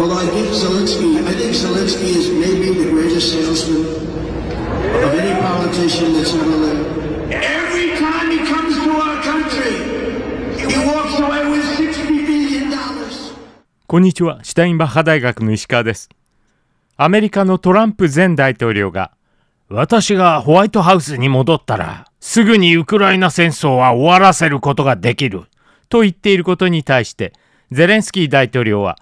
although I think Zelensky, I think Zelensky is maybe the greatest salesman of any politician that's ever lived. Every time he comes to our country, he walks away with 60 billion dollars. こんにちは、シュタインバッハ大学の石川です。アメリカのトランプ前大統領が、私がホワイトハウスに戻ったら、すぐにウクライナ戦争は終わらせることができる、と言っていることに対して、ゼレンスキー大統領は、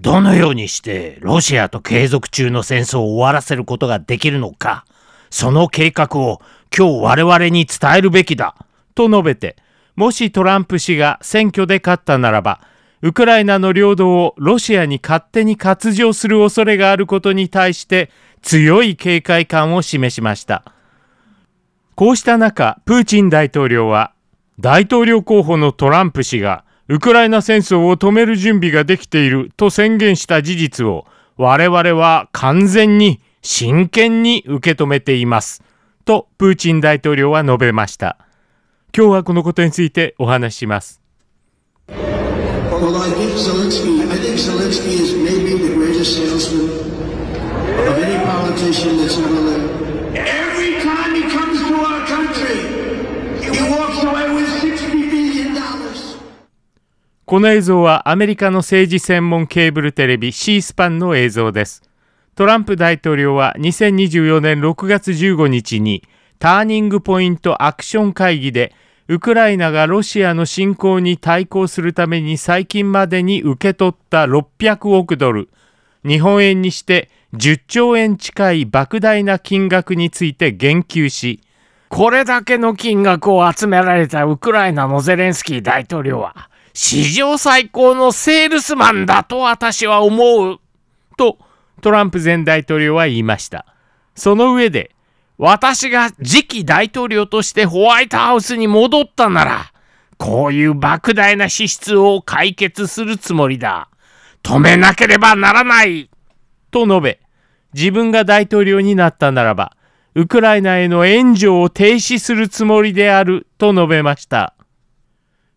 どのようにしてロシアと継続中の戦争を終わらせることができるのか、その計画を今日我々に伝えるべきだ、と述べて、もしトランプ氏が選挙で勝ったならば、ウクライナの領土をロシアに勝手に割譲する恐れがあることに対して強い警戒感を示しました。こうした中、プーチン大統領は大統領候補のトランプ氏がウクライナ戦争を止める準備ができていると宣言した事実を我々は完全に真剣に受け止めていますとプーチン大統領は述べました今日はこのことについてお話しますこの映像はアメリカの政治専門ケーブルテレビ C スパンの映像です。トランプ大統領は2024年6月15日にターニングポイントアクション会議でウクライナがロシアの侵攻に対抗するために最近までに受け取った600億ドル、日本円にして10兆円近い莫大な金額について言及し、これだけの金額を集められたウクライナのゼレンスキー大統領は、史上最高のセールスマンだと私は思う。と、トランプ前大統領は言いました。その上で、私が次期大統領としてホワイトハウスに戻ったなら、こういう莫大な支出を解決するつもりだ。止めなければならない。と述べ、自分が大統領になったならば、ウクライナへの援助を停止するつもりであると述べました。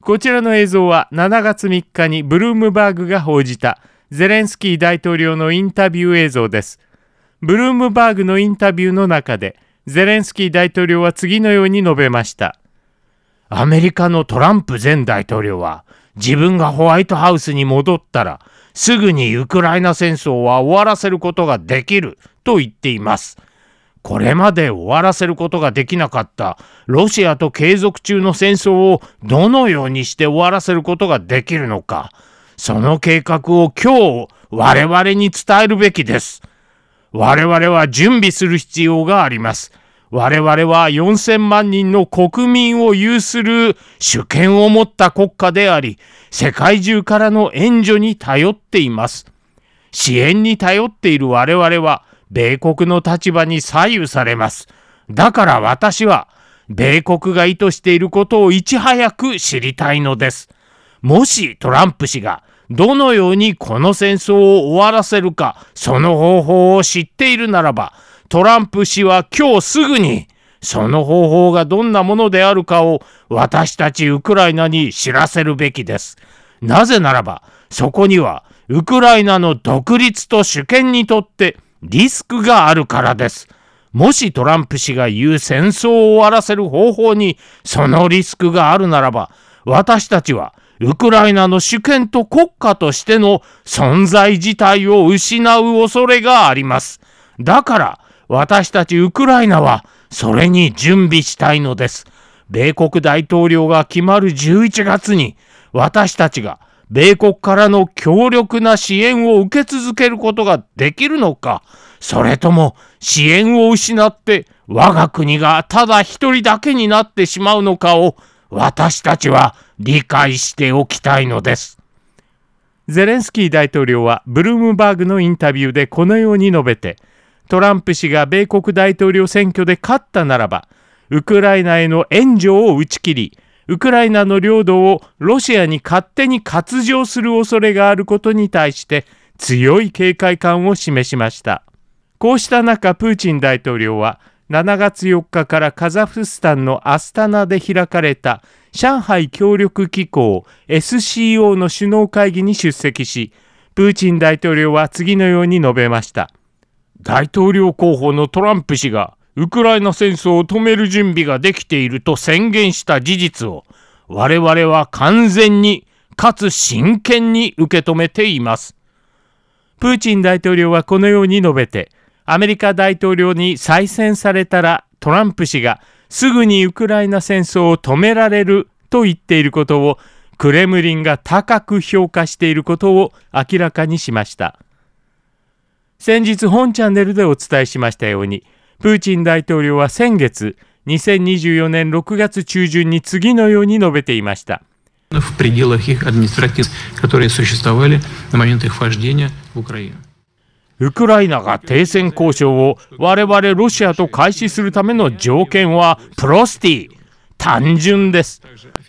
こちらの映像は7月3日にブルームバーグが報じたゼレンスキー大統領のインタビュー映像です。ブルームバーグのインタビューの中でゼレンスキー大統領は次のように述べました。アメリカのトランプ前大統領は自分がホワイトハウスに戻ったらすぐにウクライナ戦争は終わらせることができると言っています。これまで終わらせることができなかったロシアと継続中の戦争をどのようにして終わらせることができるのか、その計画を今日我々に伝えるべきです。我々は準備する必要があります。我々は4000万人の国民を有する主権を持った国家であり、世界中からの援助に頼っています。支援に頼っている我々は、米国の立場に左右されます。だから私は、米国が意図していることをいち早く知りたいのです。もしトランプ氏が、どのようにこの戦争を終わらせるか、その方法を知っているならば、トランプ氏は今日すぐに、その方法がどんなものであるかを私たちウクライナに知らせるべきです。なぜならば、そこにはウクライナの独立と主権にとってリスクがあるからです。もしトランプ氏が言う戦争を終わらせる方法にそのリスクがあるならば、私たちはウクライナの主権と国家としての存在自体を失う恐れがあります。だから私たちウクライナはそれに準備したいのです。米国大統領が決まる11月に私たちが米国からの強力な支援を受け続けることができるのか、それとも支援を失って我が国がただ一人だけになってしまうのかを私たちは理解しておきたいのです。ゼレンスキー大統領はブルームバーグのインタビューでこのように述べてトランプ氏が米国大統領選挙で勝ったならばウクライナへの援助を打ち切りウクライナの領土をロシアに勝手に割譲する恐れがあることに対して強い警戒感を示しました。こうした中、プーチン大統領は7月4日からカザフスタンのアスタナで開かれた上海協力機構 SCO の首脳会議に出席し、プーチン大統領は次のように述べました。大統領候補のトランプ氏がウクライナ戦争を止める準備ができていると宣言した事実を我々は完全にかつ真剣に受け止めています。プーチン大統領はこのように述べて、アメリカ大統領に再選されたらトランプ氏がすぐにウクライナ戦争を止められると言っていることをクレムリンが高く評価していることを明らかにしました先日本チャンネルでお伝えしましたようにプーチン大統領は先月2024年6月中旬に次のように述べていました。в пределах их а д м и н и с т р а т и в которые существовали на момент их вхождения в Украину. ウクライナが停戦交渉を我々ロシアと開始するための条件はプロスティ単純です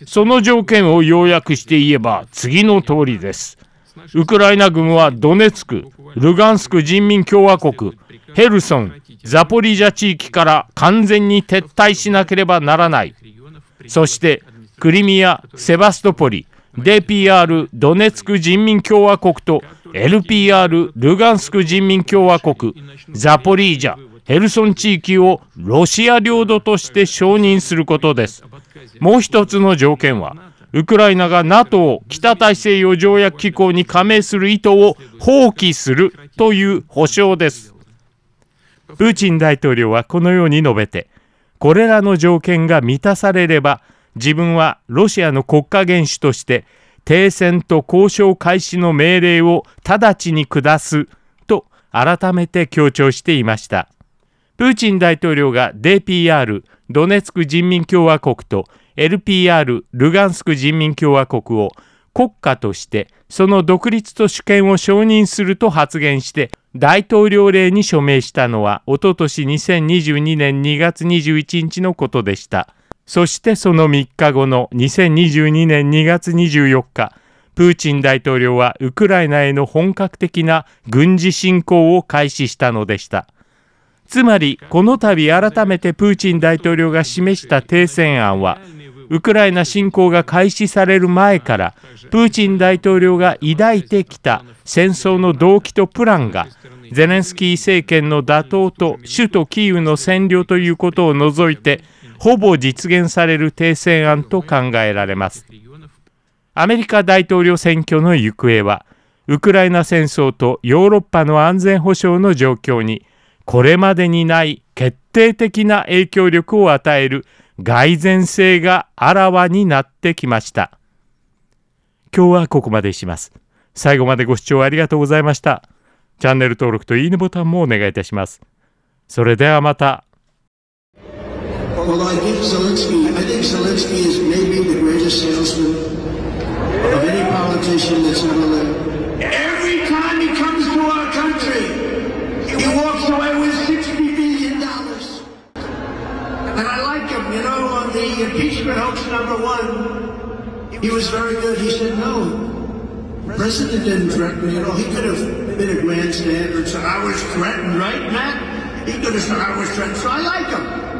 その条件を要約して言えば次の通りですウクライナ軍はドネツクルガンスク人民共和国ヘルソンザポリージャ地域から完全に撤退しなければならないそしてクリミアセバストポリ DPR ドネツク人民共和国と LPR ルガンスク人民共和国ザポリージャヘルソン地域をロシア領土として承認することですもう一つの条件はウクライナが NATO 北大西洋条約機構に加盟する意図を放棄するという保証ですプーチン大統領はこのように述べてこれらの条件が満たされれば自分はロシアの国家元首として停戦と交渉開始の命令を直ちに下すと改めて強調していました。プーチン大統領が DPR ドネツク人民共和国と LPR ルガンスク人民共和国を国家としてその独立と主権を承認すると発言して大統領令に署名したのはおととし2022年2月21日のことでした。そしてその3日後の2022年2月24日、プーチン大統領はウクライナへの本格的な軍事侵攻を開始したのでした。つまり、この度改めてプーチン大統領が示した停戦案は、ウクライナ侵攻が開始される前から、プーチン大統領が抱いてきた戦争の動機とプランが、ゼレンスキー政権の打倒と首都キーウの占領ということを除いて、ほぼ実現される停戦案と考えられますアメリカ大統領選挙の行方はウクライナ戦争とヨーロッパの安全保障の状況にこれまでにない決定的な影響力を与える蓋然性があらわになってきました今日はここまでします最後までご視聴ありがとうございましたチャンネル登録といいねボタンもお願いいたしますそれではまた well, I give Zelensky, I think Zelensky is maybe the greatest salesman of any politician that's ever lived. Every time he comes to our country, he walks away with $60 billion. And I like him, you know, on the impeachment hoax number one, he was very good. He said, no, the president didn't threaten me at all. He could have been a grandstander and said, I was threatened, right, Matt? He could have said, I was threatened, so I like him.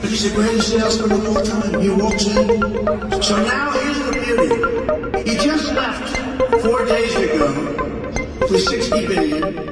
But he's the greatest salesman of all time. He walks in. So now here's the beauty. He just left four days ago for 60 billion.